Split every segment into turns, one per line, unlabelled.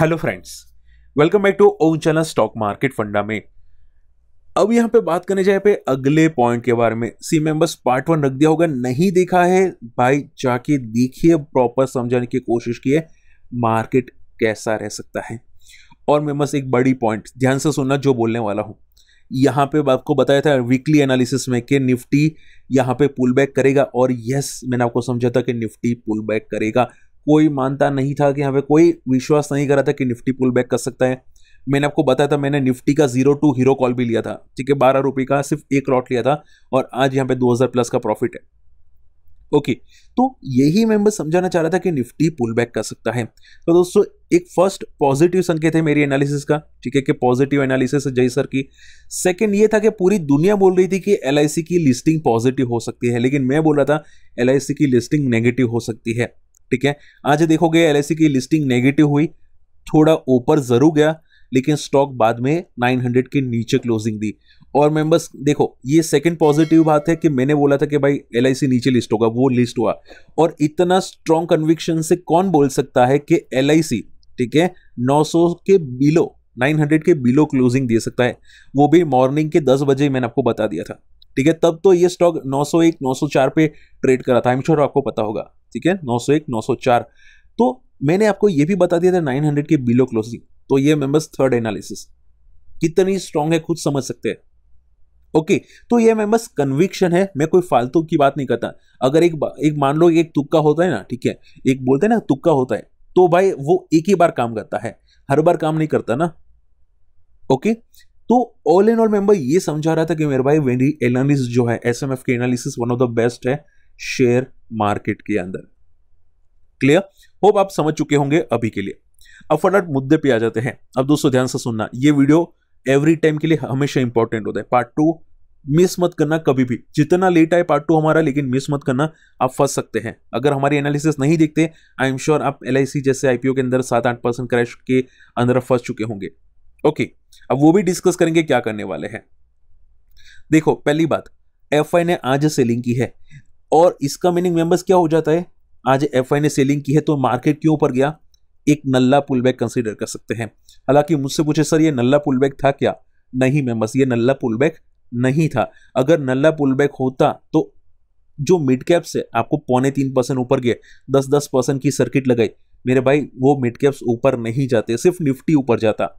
Hello friends welcome back to own channel stock market funda में अब यहाँ पे बात करने जाए पे अगले पॉइंट के बारे में सी मेंबर्स पार्ट वन रख दिया होगा नहीं देखा है भाई जाके देखिए प्रॉपर समझाने की कोशिश की है मार्केट कैसा रह सकता है और मैं बस एक बड़ी पॉइंट ध्यान से सुनना जो बोलने वाला हूँ यहाँ पे आपको बताया था वीकली एनालिसिस में कि निफ्टी यहाँ पे पुल बैक करेगा और यस मैंने आपको समझा था कि निफ्टी पुल बैक करेगा कोई मानता नहीं था कि यहाँ पे कोई विश्वास नहीं कर रहा था कि निफ्टी पुल बैक कर सकता है मैंने आपको बताया था मैंने निफ्टी का जीरो टू हीरो कॉल भी लिया था ठीक है बारह रुपये का सिर्फ एक लॉट लिया था और आज यहाँ पे दो हज़ार प्लस का प्रॉफिट है ओके तो यही मैं बस समझाना चाह रहा था कि निफ्टी पुल बैक कर सकता है तो दोस्तों एक फर्स्ट पॉजिटिव संकेत है मेरी एनालिसिस का ठीक है कि पॉजिटिव एनालिसिस जय सर की सेकेंड ये था कि पूरी दुनिया बोल रही थी कि एल की लिस्टिंग पॉजिटिव हो सकती है लेकिन मैं बोल रहा था एल की लिस्टिंग नेगेटिव हो सकती है ठीक है आज देखोगे एल e की लिस्टिंग नेगेटिव हुई थोड़ा ऊपर जरूर गया लेकिन स्टॉक बाद में 900 के नीचे क्लोजिंग दी और मेंबर्स देखो ये सेकंड पॉजिटिव बात है कि मैंने बोला था कि भाई एल e नीचे लिस्ट होगा वो लिस्ट हुआ और इतना स्ट्रॉन्ग कन्विक्शन से कौन बोल सकता है कि एल e, ठीक है 900 के बिलो 900 के बिलो क्लोजिंग दे सकता है वो भी मॉर्निंग के 10 बजे मैंने आपको बता दिया था ठीक है तब तो ये स्टॉक 901 904 पे ट्रेड करा था आई एम श्योर आपको पता होगा ठीक है 901 904 तो मैंने आपको ये भी बता दिया था 900 के बिलो क्लोजिंग तो ये मेंबर्स थर्ड एनालिसिस कितनी स्ट्रांग है खुद समझ सकते हैं ओके okay, तो ये मैं बस कन्विक्शन है मैं कोई फालतू की बात नहीं करता अगर एक एक मान लो एक तुक्का होता है ना ठीक है एक बोलते हैं ना तुक्का होता है तो भाई वो एक ही बार काम करता है हर बार काम नहीं करता ना ओके okay? तो ऑल एंड ऑल मेंबर ये समझा रहा था कि मेरे भाई वेरी एनालिस जो है एस एम एफ के analysis one of the best है शेयर मार्केट के अंदर क्लियर होप आप समझ चुके होंगे अभी के लिए अब फटाफट मुद्दे पे आ जाते हैं अब दोस्तों ध्यान से सुनना ये वीडियो एवरी टाइम के लिए हमेशा इंपॉर्टेंट होता है पार्ट टू मिस मत करना कभी भी जितना लेट आए पार्ट टू हमारा लेकिन मिस मत करना आप फंस सकते हैं अगर हमारी एनालिसिस नहीं देखते आई एम श्योर आप एल जैसे आईपीओ के अंदर सात आठ परसेंट क्रैश के अंदर फंस चुके होंगे ओके अब वो भी डिस्कस करेंगे क्या करने वाले हैं देखो पहली बात एफ ने आज सेलिंग की है और इसका मीनिंग मेंबर्स क्या हो जाता है आज एफ ने सेलिंग की है तो मार्केट क्यों ऊपर गया एक नल्ला पुल बैक कंसिडर कर सकते हैं हालांकि मुझसे पूछे सर ये नल्ला पुल बैक था क्या नहीं मेंबर्स ये नल्ला पुल बैक नहीं था अगर नल्ला पुल बैक होता तो जो मिड कैप्स है आपको पौने तीन परसेंट ऊपर गए दस दस परसेंट की सर्किट लगाई मेरे भाई वो मिड कैप्स ऊपर नहीं जाते सिर्फ निफ्टी ऊपर जाता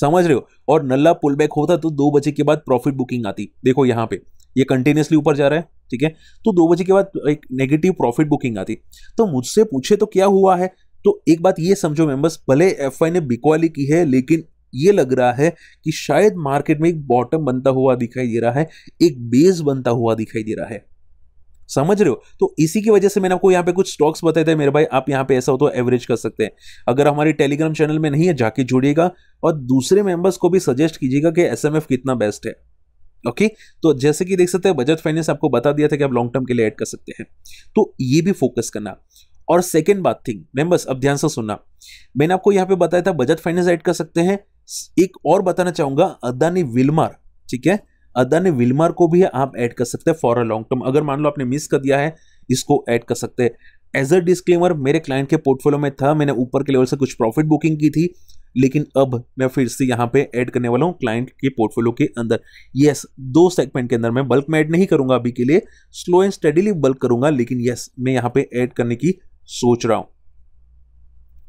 समझ रहे हो और नल्ला पुल बैक होता तो दो बजे के बाद प्रॉफिट बुकिंग आती देखो यहाँ पे ये कंटिन्यूसली ऊपर जा रहा है ठीक है तो दो बजे के बाद एक नेगेटिव प्रॉफिट बुकिंग आती तो मुझसे पूछे तो क्या हुआ है तो एक बात ये समझो मेंबर्स भले एफ ने बिकवाली की है लेकिन ये लग रहा है कि शायद मार्केट में एक बॉटम बनता हुआ दिखाई दे रहा है एक बेस बनता हुआ दिखाई दे रहा है समझ रहे हो तो इसी की वजह से मैंने आपको यहाँ पे कुछ स्टॉक्स बताए थे मेरे भाई आप यहाँ पे ऐसा हो तो एवरेज कर सकते हैं अगर हमारे टेलीग्राम चैनल में नहीं है जाके जुड़िएगा और दूसरे मेंबर्स को भी सजेस्ट कीजिएगा कि एस कितना बेस्ट है ओके okay? तो जैसे कि देख सकते हैं बजट फाइनेंस आपको बता दिया था कि आप लॉन्ग टर्म के लिए ऐड कर सकते हैं तो ये भी फोकस करना और सेकेंड बात थिंग मेंबर्स अब ध्यान से सुनना मैंने आपको यहाँ पे बताया था बजट फाइनेंस ऐड कर सकते हैं एक और बताना चाहूंगा अदानी विलमार ठीक है अदान विलमार को भी आप ऐड कर सकते हैं फॉर अ लॉन्ग टर्म अगर मान लो आपने मिस कर दिया है इसको ऐड कर सकते हैं एज अ डिस्क्लेमर मेरे क्लाइंट के पोर्टफोलियो में था मैंने ऊपर के लेवल से कुछ प्रॉफिट बुकिंग की थी लेकिन अब मैं फिर से यहाँ पे ऐड करने वाला हूँ क्लाइंट के पोर्टफोलियो के अंदर यस yes, दो सेगमेंट के अंदर मैं बल्क में ऐड नहीं करूंगा अभी के लिए स्लो एंड स्टडीली बल्क करूंगा लेकिन यस yes, मैं यहाँ पे ऐड करने की सोच रहा हूँ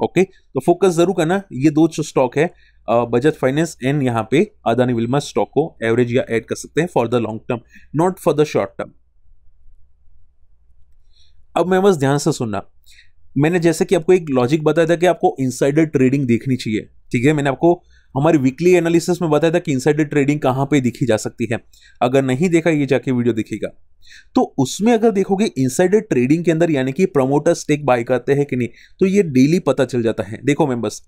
ओके okay, तो फोकस जरूर करना ये दो स्टॉक है बजट फाइनेंस एंड यहाँ पे अदानी विल्मा स्टॉक को एवरेज या ऐड कर सकते हैं for the long term not for the short term अब मैं बस ध्यान से सुनना मैंने जैसे कि आपको एक लॉजिक बताया था कि आपको इनसाइडर ट्रेडिंग देखनी चाहिए ठीक है मैंने आपको हमारी वीकली एनालिसिस में बताया था कि इनसाइडर ट्रेडिंग कहाँ पे दिखी जा सकती है अगर नहीं देखा ये जाके वीडियो दिखेगा तो उसमें अगर देखोगे इनसाइडर ट्रेडिंग के अंदर यानी कि प्रमोटर स्टेक बाय करते हैं कि नहीं तो ये डेली पता चल जाता है देखो मेंबर्स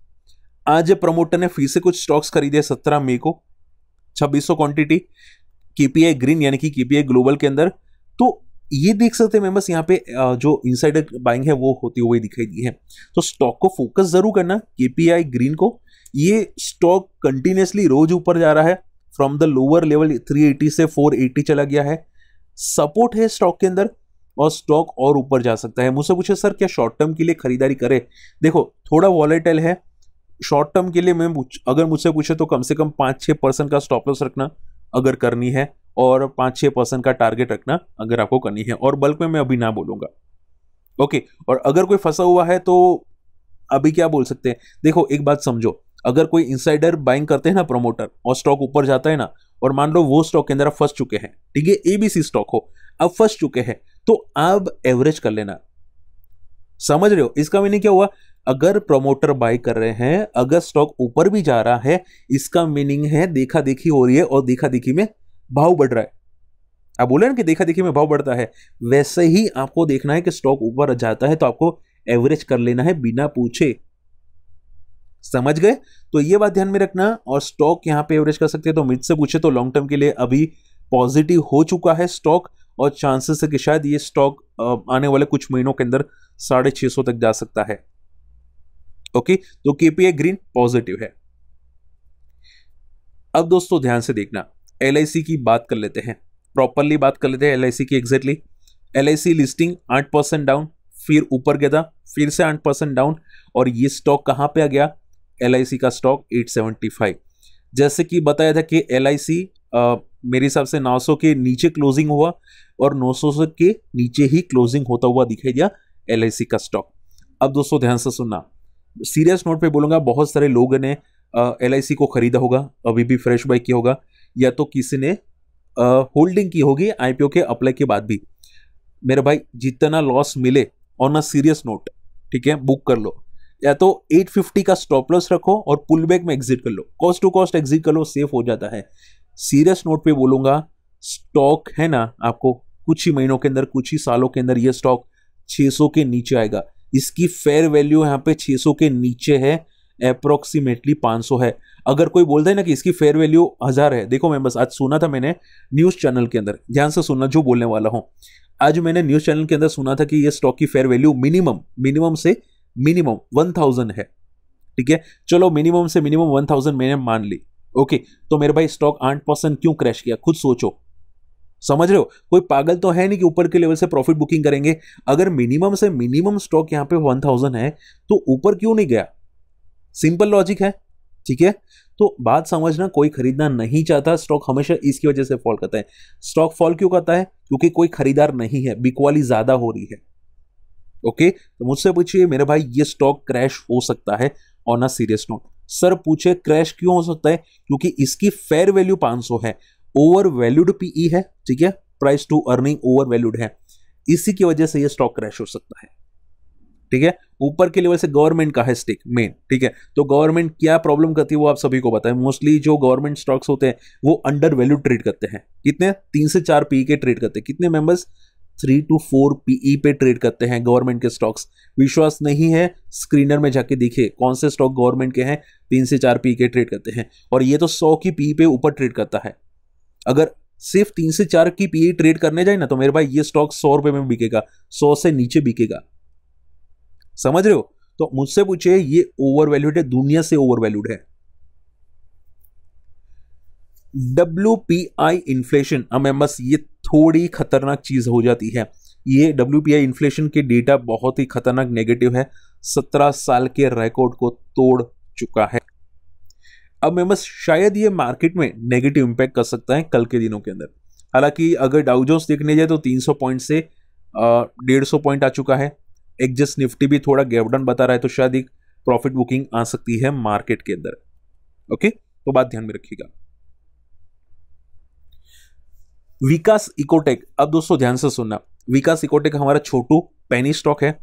आज प्रमोटर ने फिर से कुछ स्टॉक्स खरीदे सत्रह मई को छब्बीस क्वांटिटी केपीआई ग्रीन यानी कि केपीआई ग्लोबल के अंदर तो ये देख सकते हैं मेम्बर्स यहाँ पे जो इनसाइडर बाइंग है वो होती हुई दिखाई दी है तो स्टॉक को फोकस जरूर करना केपीआई ग्रीन को ये स्टॉक कंटिन्यूसली रोज ऊपर जा रहा है फ्रॉम द लोअर लेवल 380 से 480 चला गया है सपोर्ट है स्टॉक के अंदर और स्टॉक और ऊपर जा सकता है मुझसे पूछे सर क्या शॉर्ट टर्म के लिए खरीदारी करे देखो थोड़ा वॉलेटल है शॉर्ट टर्म के लिए मैं अगर मुझसे पूछे तो कम से कम पाँच छः परसेंट का स्टॉप लॉस रखना अगर करनी है और पाँच छः परसेंट का टारगेट रखना अगर आपको करनी है और बल्क में मैं अभी ना बोलूँगा ओके और अगर कोई फंसा हुआ है तो अभी क्या बोल सकते हैं देखो एक बात समझो अगर कोई इंसाइडर बाइंग करते हैं ना प्रमोटर और स्टॉक ऊपर जाता है ना और मान लो वो स्टॉक के अंदर फंस चुके हैं ठीक है एबीसी स्टॉक हो अब फंस चुके हैं तो आप एवरेज कर लेना समझ रहे हो इसका मीनिंग क्या हुआ अगर प्रोमोटर बाय कर रहे हैं अगर स्टॉक ऊपर भी जा रहा है इसका मीनिंग है देखा देखी हो रही है और देखा देखी में भाव बढ़ रहा है आप बोले ना कि देखा देखी में भाव बढ़ता है वैसे ही आपको देखना है कि स्टॉक ऊपर जाता है तो आपको एवरेज कर लेना है बिना पूछे समझ गए तो ये बात ध्यान में रखना और स्टॉक यहाँ पे एवरेज कर सकते हैं तो मिड से पूछे तो लॉन्ग टर्म के लिए अभी पॉजिटिव हो चुका है स्टॉक और चांसेस है कि शायद ये स्टॉक आने वाले कुछ महीनों के अंदर साढ़े छः सौ तक जा सकता है ओके तो केपीए ग्रीन पॉजिटिव है अब दोस्तों ध्यान से देखना एल की बात कर लेते हैं प्रॉपरली बात कर लेते हैं एल की एग्जैक्टली एल लिस्टिंग आठ परसेंट डाउन फिर ऊपर गया था फिर से आठ परसेंट डाउन और ये स्टॉक कहाँ पे आ गया एल का स्टॉक 875 जैसे कि बताया था कि एल आई सी मेरे हिसाब से 900 के नीचे क्लोजिंग हुआ और 900 के नीचे ही क्लोजिंग होता हुआ दिखाई दिया एल का स्टॉक अब दोस्तों ध्यान से सुनना सीरियस नोट पे बोलूंगा बहुत सारे लोगों ने एल को ख़रीदा होगा अभी भी फ्रेश बाई किया होगा या तो किसी ने होल्डिंग की होगी आईपीओ के अप्लाई के बाद भी मेरे भाई जितना लॉस मिले ऑन अ सीरियस नोट ठीक है बुक कर लो या तो 850 का स्टॉप लॉस रखो और पुल बैक में एग्जिट कर लो कॉस्ट टू कॉस्ट एग्जिट कर लो सेफ हो जाता है सीरियस नोट पे बोलूंगा स्टॉक है ना आपको कुछ ही महीनों के अंदर कुछ ही सालों के अंदर ये स्टॉक 600 के नीचे आएगा इसकी फेयर वैल्यू यहाँ पे 600 के नीचे है अप्रोक्सीमेटली 500 है अगर कोई बोलता है ना कि इसकी फेयर वैल्यू हज़ार है देखो मैं बस आज सुना था मैंने न्यूज़ चैनल के अंदर ध्यान से सुनना जो बोलने वाला हूँ आज मैंने न्यूज़ चैनल के अंदर सुना था कि ये स्टॉक की फेयर वैल्यू मिनिमम मिनिमम से मिनिमम वन थाउजेंड है ठीक है चलो मिनिमम से मिनिमम वन थाउजेंड मैंने मान ली ओके तो मेरे भाई स्टॉक आठ परसेंट क्यों क्रैश किया खुद सोचो समझ रहे हो कोई पागल तो है नहीं कि ऊपर के लेवल से प्रॉफिट बुकिंग करेंगे अगर मिनिमम से मिनिमम स्टॉक यहां पे वन थाउजेंड है तो ऊपर क्यों नहीं गया सिंपल लॉजिक है ठीक है तो बात समझना कोई खरीदना नहीं चाहता स्टॉक हमेशा इसकी वजह से फॉल करता है स्टॉक फॉल क्यों करता है क्योंकि कोई खरीदार नहीं है बिकवाली ज्यादा हो रही है ओके तो मुझसे पूछिए मेरे भाई ये स्टॉक क्रैश हो सकता है on a serious note sir पूछे क्रैश क्यों हो सकता है क्योंकि इसकी फेयर वैल्यू 500 है ओवर वैल्यूड पीई है ठीक है price to earning over valued है इसी की वजह से ये स्टॉक क्रैश हो सकता है ठीक है ऊपर के लेवल से गवर्नमेंट का है स्टेक मेन ठीक है तो गवर्नमेंट क्या प्रॉब्लम करती है वो आप सभी को पता है मोस्टली जो गवर्नमेंट स्टॉक्स होते हैं वो अंडर वैल्यू ट्रेड करते हैं कितने तीन से चार पीई e के ट्रेड करते हैं कितने members three two four PE पे ट्रेड करते हैं गवर्नमेंट के स्टॉक्स विश्वास नहीं है स्क्रीनर में जाके देखिए कौन से स्टॉक गवर्नमेंट के हैं तीन से चार पी e के ट्रेड करते हैं और ये तो सौ की पी e पे ऊपर ट्रेड करता है अगर सिर्फ तीन से चार की पीई ट्रेड e करने जाए ना तो मेरे भाई ये स्टॉक सौ रुपए में बिकेगा सौ से नीचे बिकेगा समझ रहे हो तो मुझसे पूछे ये ओवर वैल्यूड है दुनिया से ओवर वैल्यूड है डब्ल्यू पी आई इन्फ्लेशन अब बस ये थोड़ी खतरनाक चीज हो जाती है ये डब्ल्यू पी आई इन्फ्लेशन के डेटा बहुत ही खतरनाक नेगेटिव है सत्रह साल के रिकॉर्ड को तोड़ चुका है अब बस शायद ये मार्केट में नेगेटिव इम्पैक्ट कर सकता है कल के दिनों के अंदर हालांकि अगर डाउजोस देखने जाए तो 300 पॉइंट से डेढ़ सौ पॉइंट आ चुका है एग्जस्ट निफ्टी भी थोड़ा गैपडाउन बता रहा है तो शायद एक प्रॉफिट बुकिंग आ सकती है मार्केट के अंदर ओके तो बात ध्यान में रखिएगा विकास इकोटेक अब दोस्तों ध्यान से सुनना विकास इकोटेक हमारा छोटू पैनी स्टॉक है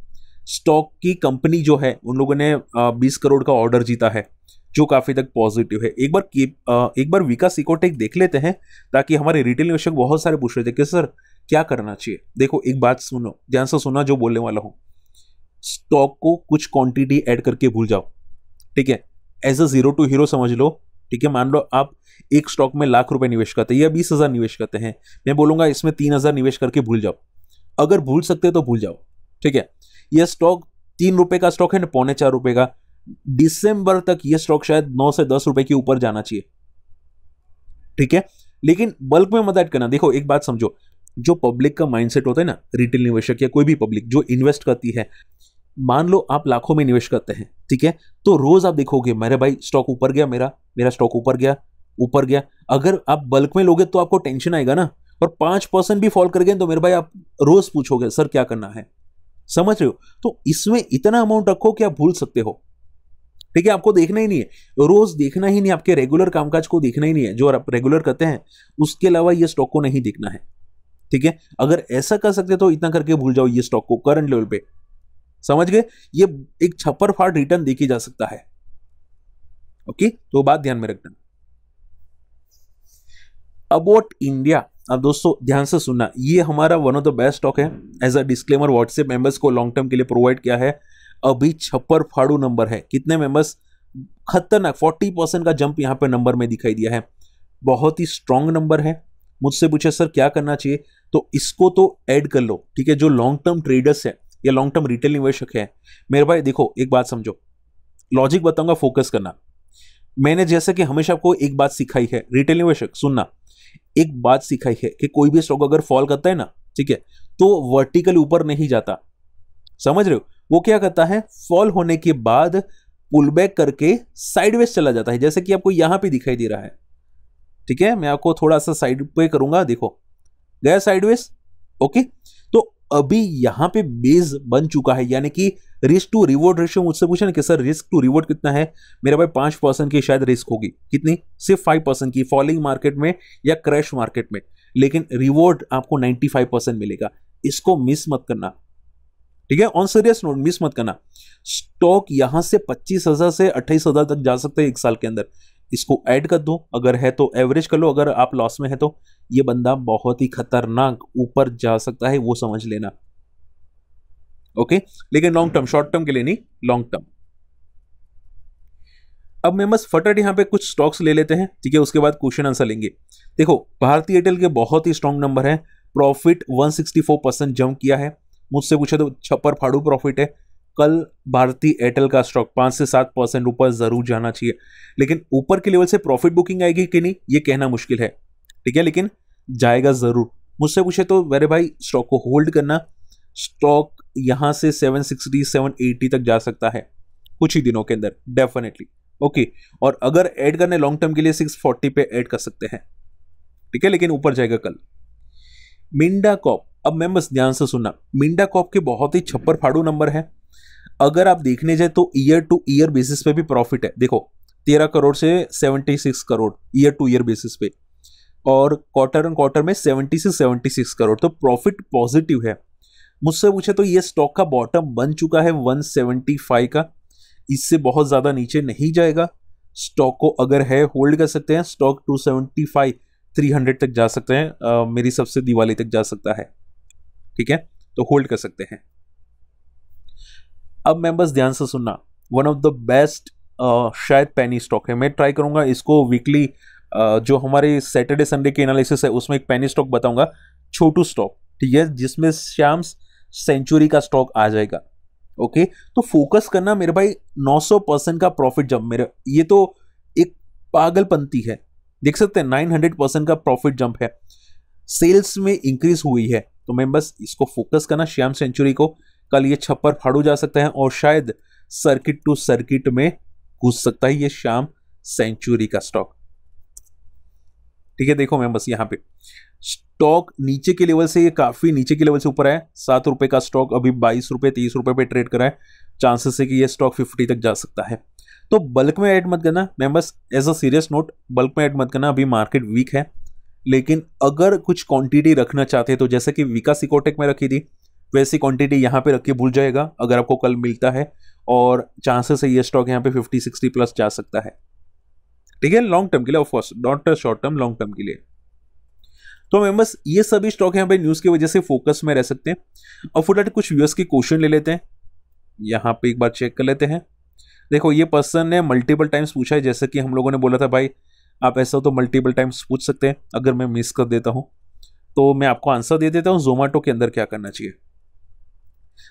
स्टॉक की कंपनी जो है उन लोगों ने बीस करोड़ का ऑर्डर जीता है जो काफ़ी तक पॉजिटिव है एक बार एक बार विकास इकोटेक देख लेते हैं ताकि हमारे रिटेल निवेशक बहुत सारे पूछ रहे थे कि सर क्या करना चाहिए देखो एक बात सुनो ध्यान से सुना जो बोलने वाला हूँ स्टॉक को कुछ क्वांटिटी ऐड करके भूल जाओ ठीक है as a zero to hero समझ लो ठीक है मान लो आप एक स्टॉक में लाख रुपए निवेश करते हैं या बीस हज़ार निवेश करते हैं मैं बोलूंगा इसमें तीन हज़ार निवेश करके भूल जाओ अगर भूल सकते तो भूल जाओ ठीक है यह स्टॉक तीन रुपए का स्टॉक है ना पौने चार रुपए का दिसंबर तक ये स्टॉक शायद नौ से दस रुपए के ऊपर जाना चाहिए ठीक है लेकिन बल्क में मत ऐड करना देखो एक बात समझो जो पब्लिक का माइंडसेट होता है ना रिटेल निवेशक या कोई भी पब्लिक जो इन्वेस्ट करती है मान लो आप लाखों में निवेश करते हैं ठीक है तो रोज आप देखोगे मेरे भाई स्टॉक ऊपर गया मेरा मेरा स्टॉक ऊपर गया ऊपर गया अगर आप बल्क में लोगे तो आपको टेंशन आएगा ना और पांच परसेंट भी फॉल कर गए तो मेरे भाई आप रोज पूछोगे सर क्या करना है समझ रहे हो तो इसमें इतना अमाउंट रखो कि आप भूल सकते हो ठीक है आपको देखना ही नहीं है रोज देखना ही नहीं आपके रेगुलर कामकाज को देखना ही नहीं है जो आप रेगुलर करते हैं उसके अलावा ये स्टॉक को नहीं देखना है ठीक है अगर ऐसा कर सकते तो इतना करके भूल जाओ ये स्टॉक को करंट लेवल पे समझ गए ये एक छप्पर फाड़ रिटर्न देखी जा सकता है ओके तो बात ध्यान में रखना अबाउट इंडिया अब दोस्तों ध्यान से सुनना ये हमारा one of the best stock है as a disclaimer WhatsApp members को लॉन्ग टर्म के लिए प्रोवाइड किया है अभी छप्पर फाड़ू नंबर है कितने मेंबर्स खतरनाक फोर्टी परसेंट का जंप यहाँ पर नंबर में दिखाई दिया है बहुत ही स्ट्रांग नंबर है मुझसे पूछे सर क्या करना चाहिए तो इसको तो ऐड कर लो ठीक है जो लॉन्ग टर्म ट्रेडर्स है या लॉन्ग टर्म रिटेल निवेशक है मेरे भाई देखो एक बात समझो लॉजिक बताऊंगा फोकस करना मैंने जैसे कि हमेशा आपको एक बात सिखाई है रिटेल निवेशक सुनना एक बात सिखाई है कि कोई भी स्टॉक अगर फॉल करता है ना ठीक है तो वर्टिकल ऊपर नहीं जाता समझ रहे हो वो क्या करता है फॉल होने के बाद पुल बैक करके साइडवेज चला जाता है जैसे कि आपको यहां पे दिखाई दे रहा है ठीक है मैं आपको थोड़ा सा साइड पे करूंगा देखो गया साइडवेज ओके तो अभी यहां पे बेस बन चुका है यानी कि रिस्क टू रिवॉर्ड रेशियो मुझसे पूछा ना कि सर रिस्क टू रिवॉर्ड कितना है मेरा भाई पांच परसेंट की शायद रिस्क होगी कितनी सिर्फ फाइव परसेंट की फॉलिंग मार्केट में या क्रैश मार्केट में लेकिन रिवॉर्ड आपको नाइन्टी फाइव परसेंट मिलेगा इसको मिस मत करना ठीक है ऑन सीरियस नोट मिस मत करना स्टॉक यहां से पच्चीस हजार से अट्ठाईस हजार तक जा सकता है एक साल के अंदर इसको ऐड कर दो अगर है तो एवरेज कर लो अगर आप लॉस में है तो ये बंदा बहुत ही खतरनाक ऊपर जा सकता है वो समझ लेना ओके लेकिन लॉन्ग टर्म शॉर्ट टर्म के लिए नहीं लॉन्ग टर्म अब बस फटाट यहां पे कुछ स्टॉक्स ले लेते हैं ठीक है उसके बाद क्वेश्चन आंसर लेंगे देखो भारतीय एयरटेल के बहुत ही स्ट्रॉन्ग नंबर है प्रॉफिट 164 परसेंट जम्प किया है मुझसे पूछे तो छप्पर फाड़ू प्रॉफिट है कल भारतीय एयरटेल का स्टॉक पाँच से सात परसेंट ऊपर ज़रूर जाना चाहिए लेकिन ऊपर के लेवल से प्रॉफिट बुकिंग आएगी कि नहीं ये कहना मुश्किल है ठीक है लेकिन जाएगा ज़रूर मुझसे पूछे तो वेरे भाई स्टॉक को होल्ड करना स्टॉक यहाँ से सेवन सिक्सटी सेवन एटी तक जा सकता है कुछ ही दिनों के अंदर डेफिनेटली ओके और अगर ऐड करने लॉन्ग टर्म के लिए सिक्स फोर्टी पे ऐड कर सकते हैं ठीक है लेकिन ऊपर जाएगा कल मिंडा कॉप अब मैं बस ध्यान से सुनना मिंडा कॉप के बहुत ही छप्पर फाड़ू नंबर है अगर आप देखने जाए तो ईयर टू ईयर बेसिस पे भी प्रॉफिट है देखो तेरह करोड़ से seventy six crore year to year basis पे और क्वार्टर एंड क्वार्टर में सेवेंटी से सेवेंटी सिक्स करोड़ तो प्रॉफिट पॉजिटिव है मुझसे पूछे तो ये स्टॉक का बॉटम बन चुका है वन सेवेंटी फाइव का इससे बहुत ज़्यादा नीचे नहीं जाएगा स्टॉक को अगर है होल्ड कर सकते हैं stock two seventy five three hundred तक जा सकते हैं मेरी सबसे दिवाली तक जा सकता है ठीक है तो होल्ड कर सकते हैं अब मेंबर्स ध्यान से सुनना वन ऑफ द बेस्ट शायद पैनी स्टॉक है मैं ट्राई करूंगा इसको वीकली uh, जो हमारे सैटरडे संडे के एनालिसिस है उसमें एक पैनी स्टॉक बताऊंगा छोटू स्टॉक ठीक है जिसमें श्याम सेंचुरी का स्टॉक आ जाएगा ओके तो फोकस करना मेरे भाई 900 परसेंट का प्रॉफिट जंप मेरे ये तो एक पागलपंती है देख सकते हैं 900 परसेंट का प्रॉफिट जंप है सेल्स में इंक्रीज हुई है तो मैं बस इसको फोकस करना श्याम सेंचुरी को कल ये छप्पर फाड़ू जा सकता है और शायद सर्किट टू सर्किट में घुस सकता है ये श्याम सेंचुरी का स्टॉक ठीक है देखो मैं बस यहाँ पे स्टॉक नीचे के लेवल से ये काफ़ी नीचे के लेवल से ऊपर है सात रुपए का स्टॉक अभी बाईस रुपए तेईस रुपए पे ट्रेड करा है चांसेस है कि ये स्टॉक फिफ्टी तक जा सकता है तो बल्क में ऐड मत करना मैं बस as a serious note bulk में ऐड मत करना अभी मार्केट वीक है लेकिन अगर कुछ क्वांटिटी रखना चाहते हैं तो जैसे कि विकास इकोटेक में रखी थी वैसी क्वांटिटी यहाँ पे रख के भूल जाएगा अगर आपको कल मिलता है और चांसेस है ये स्टॉक यहाँ पे 50 60 प्लस जा सकता है ठीक है लॉन्ग टर्म के लिए of course not short term long term के लिए तो मेम्बर्स ये सभी स्टॉक यहाँ पे न्यूज़ की वजह से फोकस में रह सकते हैं और फुटाट कुछ व्यूअर्स के क्वेश्चन ले लेते हैं यहाँ पे एक बार चेक कर लेते हैं देखो ये पर्सन ने मल्टीपल टाइम्स पूछा है जैसे कि हम लोगों ने बोला था भाई आप ऐसा तो मल्टीपल टाइम्स पूछ सकते हैं अगर मैं मिस कर देता हूँ तो मैं आपको आंसर दे देता हूँ जोमेटो के अंदर क्या करना चाहिए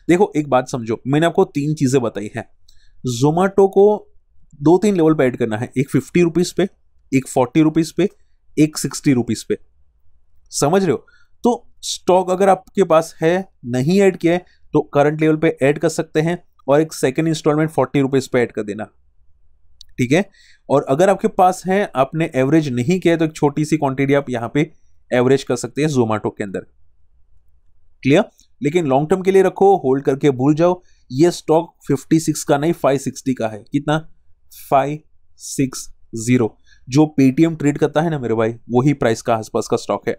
देखो एक बात समझो मैंने आपको तीन चीज़ें बताई हैं जोमेटो को दो तीन लेवल पर ऐड करना है एक फिफ्टी रुपीज़ पे एक फोर्टी रुपीज़ पे एक सिक्सटी रुपीज़ पे समझ रहे हो तो स्टॉक अगर आपके पास है नहीं ऐड किया है तो करंट लेवल पे ऐड कर सकते हैं और एक सेकेंड इंस्टॉलमेंट फोर्टी रुपीज़ पे ऐड कर देना ठीक है और अगर आपके पास है आपने एवरेज नहीं किया तो एक छोटी सी क्वांटिटी आप यहां पे एवरेज कर सकते हैं जोमेटो के अंदर क्लियर लेकिन लॉन्ग टर्म के लिए रखो होल्ड करके भूल जाओ ये स्टॉक 56 का नहीं 560 का है कितना 560 जो पेटीएम ट्रेड करता है ना मेरे भाई वही प्राइस का आसपास का स्टॉक है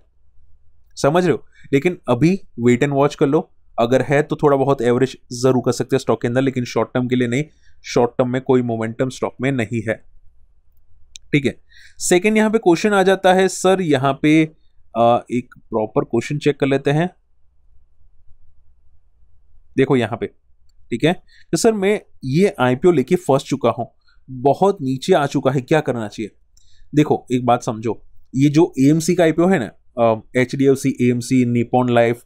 समझ रहे हो लेकिन अभी वेट एंड वॉच कर लो अगर है तो थोड़ा बहुत एवरेज जरूर कर सकते हैं स्टॉक के अंदर लेकिन शॉर्ट टर्म के लिए नहीं शॉर्ट टर्म में कोई मोमेंटम स्टॉक में नहीं है ठीक है सेकेंड यहां पे क्वेश्चन आ जाता है सर यहाँ पे आ, एक प्रॉपर क्वेश्चन चेक कर लेते हैं देखो यहाँ पे ठीक है तो सर मैं ये आईपीओ लेके फंस चुका हूं बहुत नीचे आ चुका है क्या करना चाहिए देखो एक बात समझो ये जो एएमसी का आईपीओ है ना H D F C M C Nippon life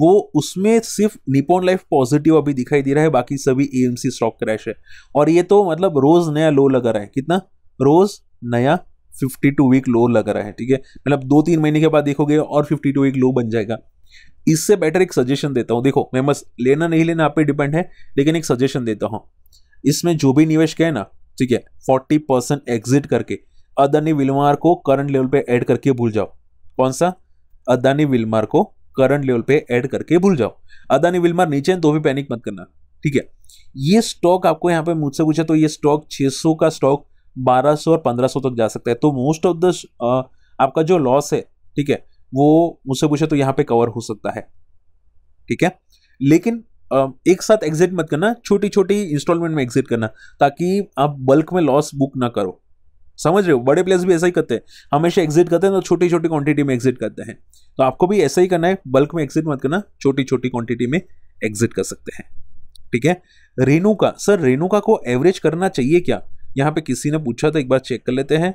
वो उसमें सिर्फ निपोन लाइफ पॉजिटिव अभी दिखाई दे रहा है बाकी सभी ए स्टॉक क्रैश है और ये तो मतलब रोज नया लो लगा रहा है कितना रोज नया 52 वीक लो लग रहा है ठीक है मतलब दो तीन महीने के बाद देखोगे और 52 वीक लो बन जाएगा इससे बेटर एक सजेशन देता हूँ देखो मैं बस लेना नहीं लेना आप पे डिपेंड है लेकिन एक सजेशन देता हूँ इसमें जो भी निवेश कहे ना ठीक है फोर्टी परसेंट एग्जिट करके अदानी विलमार को करंट लेवल पे ऐड करके भूल जाओ कौन सा अदानी विलमार को करंट लेवल पे ऐड करके भूल जाओ अदानी विलमार नीचे तो भी पैनिक मत करना ठीक है ये स्टॉक आपको यहाँ पे मुझसे पूछा तो ये स्टॉक 600 का स्टॉक 1200 और 1500 तक जा सकता है तो मोस्ट ऑफ द आपका जो लॉस है ठीक है वो मुझसे पूछा तो यहाँ पे कवर हो सकता है ठीक है लेकिन एक साथ एग्जिट मत करना छोटी छोटी इंस्टॉलमेंट में एग्जिट करना ताकि आप बल्क में लॉस बुक ना करो समझ रहे हो बड़े प्लेयर्स भी ऐसा ही करते हैं हमेशा एग्जिट करते हैं तो छोटी छोटी क्वांटिटी में एग्जिट करते हैं तो आपको भी ऐसा ही करना है बल्क में एग्जिट मत करना छोटी छोटी क्वांटिटी में एग्जिट कर सकते हैं ठीक है रेणुका सर रेणुका को एवरेज करना चाहिए क्या यहाँ पे किसी ने पूछा तो एक बार चेक कर लेते हैं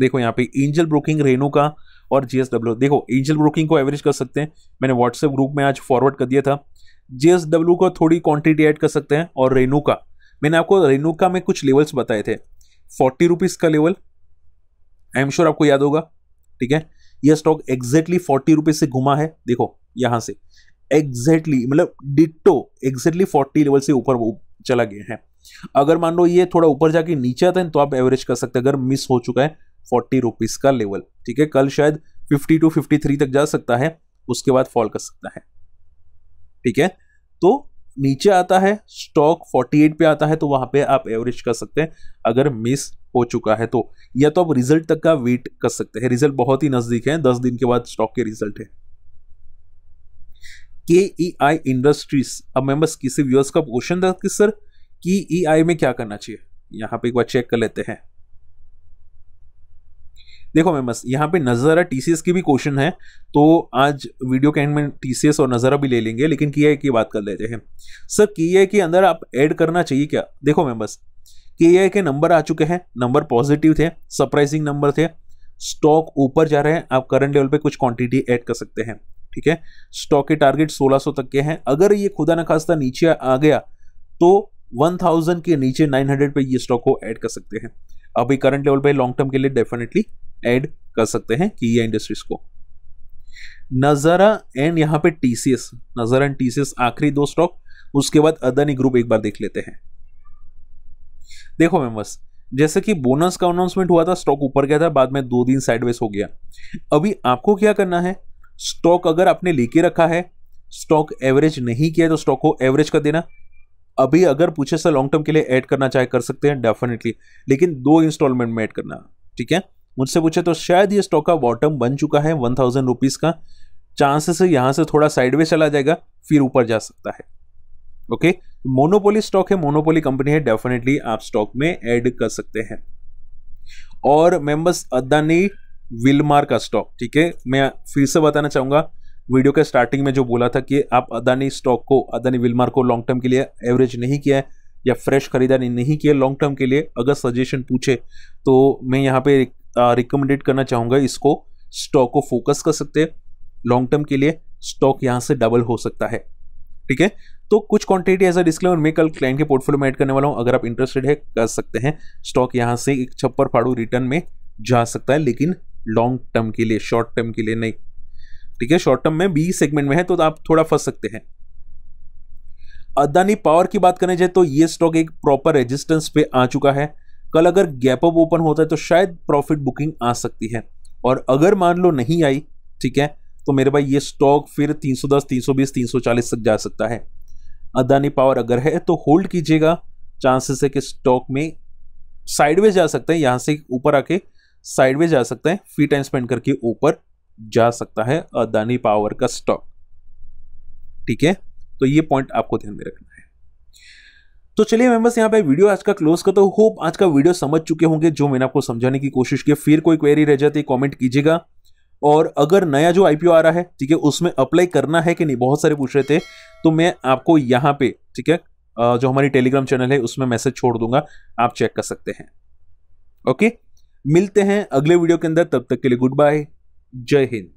देखो यहाँ पे एंजल ब्रोकिंग रेणुका और जीएसडब्ल्यू देखो एंजल ब्रोकिंग को एवरेज कर सकते हैं मैंने व्हाट्सएप ग्रुप में आज फॉरवर्ड कर दिया था जीएसडब्ल्यू को थोड़ी क्वांटिटी ऐड कर सकते हैं और रेणुका मैंने आपको का में कुछ लेवल्स बताए थे फोर्टी रुपीज़ का लेवल आई एम श्योर आपको याद होगा ठीक है यह स्टॉक एग्जैक्टली फोर्टी रुपीज़ से घुमा है देखो यहां से एग्जैक्टली मतलब डिट्टो एग्जैक्टली फोर्टी लेवल से ऊपर चला गया है अगर मान लो ये थोड़ा ऊपर जाके नीचे आता है तो आप एवरेज कर सकते हैं अगर मिस हो चुका है फोर्टी रुपीज़ का लेवल ठीक है कल शायद फिफ्टी टू फिफ्टी थ्री तक जा सकता है उसके बाद फॉल कर सकता है ठीक है तो नीचे आता है स्टॉक 48 पे आता है तो वहां पे आप एवरेज कर सकते हैं अगर मिस हो चुका है तो या तो आप रिजल्ट तक का वेट कर सकते हैं रिजल्ट बहुत ही नजदीक है दस दिन के बाद स्टॉक के रिजल्ट है के ई आई इंडस्ट्रीज अब बस किसी व्यूअर्स का क्वेश्चन था कि सर की ई आई में क्या करना चाहिए यहाँ पे एक बार चेक कर लेते हैं देखो मैं बस यहाँ पे नज़ारा टी की भी क्वेश्चन है तो आज वीडियो के एंड में टी और नज़ारा भी ले लेंगे लेकिन के की बात कर लेते हैं सर के के अंदर आप ऐड करना चाहिए क्या देखो मैं बस के के नंबर आ चुके हैं नंबर पॉजिटिव थे सरप्राइजिंग नंबर थे स्टॉक ऊपर जा रहे हैं आप करंट लेवल पे कुछ क्वांटिटी ऐड कर सकते हैं ठीक है स्टॉक के टारगेट 1600 तक के हैं अगर ये खुदा ना खास्ता नीचे आ गया तो 1000 के नीचे 900 पे ये स्टॉक को ऐड कर सकते हैं अभी करंट लेवल पे लॉन्ग टर्म के लिए डेफिनेटली ऐड कर सकते हैं की इंडस्ट्रीज को नजारा एंड यहां पे टीसीएस नजारा एंड टीसीएस आखिरी दो स्टॉक उसके बाद अदानी ग्रुप एक बार देख लेते हैं देखो मेम्बर्स जैसे कि बोनस का अनाउंसमेंट हुआ था स्टॉक ऊपर गया था बाद में दो दिन साइडवेज हो गया अभी आपको क्या करना है स्टॉक अगर आपने लेके रखा है स्टॉक एवरेज नहीं किया तो स्टॉक को एवरेज कर देना अभी अगर पूछे सर लॉन्ग टर्म के लिए ऐड करना चाहे कर सकते हैं डेफिनेटली लेकिन दो इंस्टॉलमेंट में ऐड करना ठीक है मुझसे पूछे तो शायद ये स्टॉक का बॉटम बन चुका है वन थाउजेंड रुपीज़ का चांसेस यहां से थोड़ा साइडवे चला जाएगा फिर ऊपर जा सकता है ओके मोनोपोली स्टॉक है मोनोपोली कंपनी है डेफिनेटली आप स्टॉक में एड कर सकते हैं और मेंबर्स अदानी विलमार का स्टॉक ठीक है मैं फिर से बताना चाहूंगा वीडियो के स्टार्टिंग में जो बोला था कि आप अदानी स्टॉक को अदानी विलमार को लॉन्ग टर्म के लिए एवरेज नहीं किया है या फ्रेश खरीदारी नहीं किया लॉन्ग टर्म के लिए अगर सजेशन पूछे तो मैं यहाँ पे रिकमेंडेड करना चाहूँगा इसको स्टॉक को फोकस कर सकते हैं लॉन्ग टर्म के लिए स्टॉक यहाँ से डबल हो सकता है ठीक है तो कुछ क्वांटिटी एज अ डिस्क्लेमर मैं कल क्लाइंट के पोर्टफोलियो में ऐड करने वाला हूँ अगर आप इंटरेस्टेड है कर सकते हैं स्टॉक यहाँ से एक छप्पर फाड़ू रिटर्न में जा सकता है लेकिन लॉन्ग टर्म के लिए शॉर्ट टर्म के लिए नहीं ठीक है शॉर्ट टर्म में बी सेगमेंट में है तो आप थोड़ा फंस सकते हैं अदानी पावर की बात करें जाए तो ये स्टॉक एक प्रॉपर रेजिस्टेंस पे आ चुका है कल अगर गैप अप ओपन होता है तो शायद प्रॉफिट बुकिंग आ सकती है और अगर मान लो नहीं आई ठीक है तो मेरे भाई ये स्टॉक फिर 310, 320, 340 तक जा सकता है अदानी पावर अगर है तो होल्ड कीजिएगा चांसेस है कि स्टॉक में साइडवेज जा सकते हैं यहाँ से ऊपर आके साइडवेज जा सकते हैं फ्री टाइम स्पेंड करके ऊपर जा सकता है अदानी पावर का स्टॉक ठीक है तो ये पॉइंट आपको ध्यान में रखना है तो चलिए बस यहाँ पे वीडियो आज का क्लोज करता हूँ होप आज का वीडियो समझ चुके होंगे जो मैंने आपको समझाने की कोशिश की फिर कोई क्वेरी रह जाती है कॉमेंट कीजिएगा और अगर नया जो आईपीओ आ रहा है ठीक है उसमें अप्लाई करना है कि नहीं बहुत सारे पूछ रहे थे तो मैं आपको यहाँ पे ठीक है जो हमारी टेलीग्राम चैनल है उसमें मैसेज छोड़ दूंगा आप चेक कर सकते हैं ओके मिलते हैं अगले वीडियो के अंदर तब तक के लिए गुड बाय जय हिंद